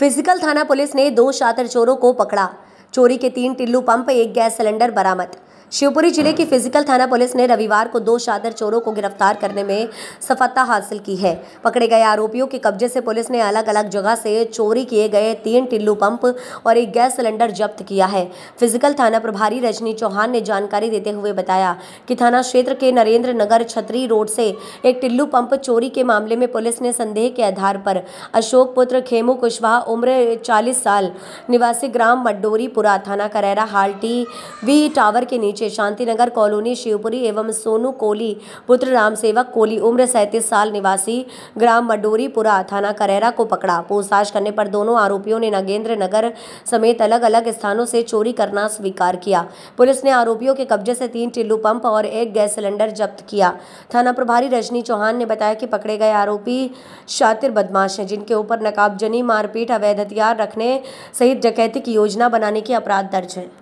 physical थाना police ने दो शातर चोरों को पकड़ा चोरी के तीन टिल्लू पंप एक गैस सिलेंडर बरामद शिवपुरी जिले की फिजिकल थाना पुलिस ने रविवार को दो शादर चोरों को गिरफ्तार करने में सफलता हासिल की है पकड़े गए आरोपियों के कब्जे से पुलिस ने अलग अलग जगह से चोरी किए गए तीन टिल्लू पंप और एक गैस सिलेंडर जब्त किया है फिजिकल थाना प्रभारी रजनी चौहान ने जानकारी देते हुए बताया कि थाना क्षेत्र के नरेंद्र नगर छतरी रोड से एक टिल्लू पंप चोरी के मामले में पुलिस ने संदेह के आधार पर अशोक पुत्र खेमू कुशवाहा उम्र चालीस साल निवासी ग्राम मड्डोरी पुरा थाना करैरा हाल्टी वी टावर के नीचे पहुंचे शांतिनगर कॉलोनी शिवपुरी एवं सोनू कोली पुत्र रामसेवक कोली उम्र सैंतीस साल निवासी ग्राम मडोरीपुरा थाना करेरा को पकड़ा पूछताछ करने पर दोनों आरोपियों ने नागेंद्र नगर समेत अलग अलग स्थानों से चोरी करना स्वीकार किया पुलिस ने आरोपियों के कब्जे से तीन टिल्लू पंप और एक गैस सिलेंडर जब्त किया थाना प्रभारी रजनी चौहान ने बताया कि पकड़े गए आरोपी शातिर बदमाश हैं जिनके ऊपर नकाबजनी मारपीट अवैध हथियार रखने सहित डकैती की योजना बनाने के अपराध दर्ज हैं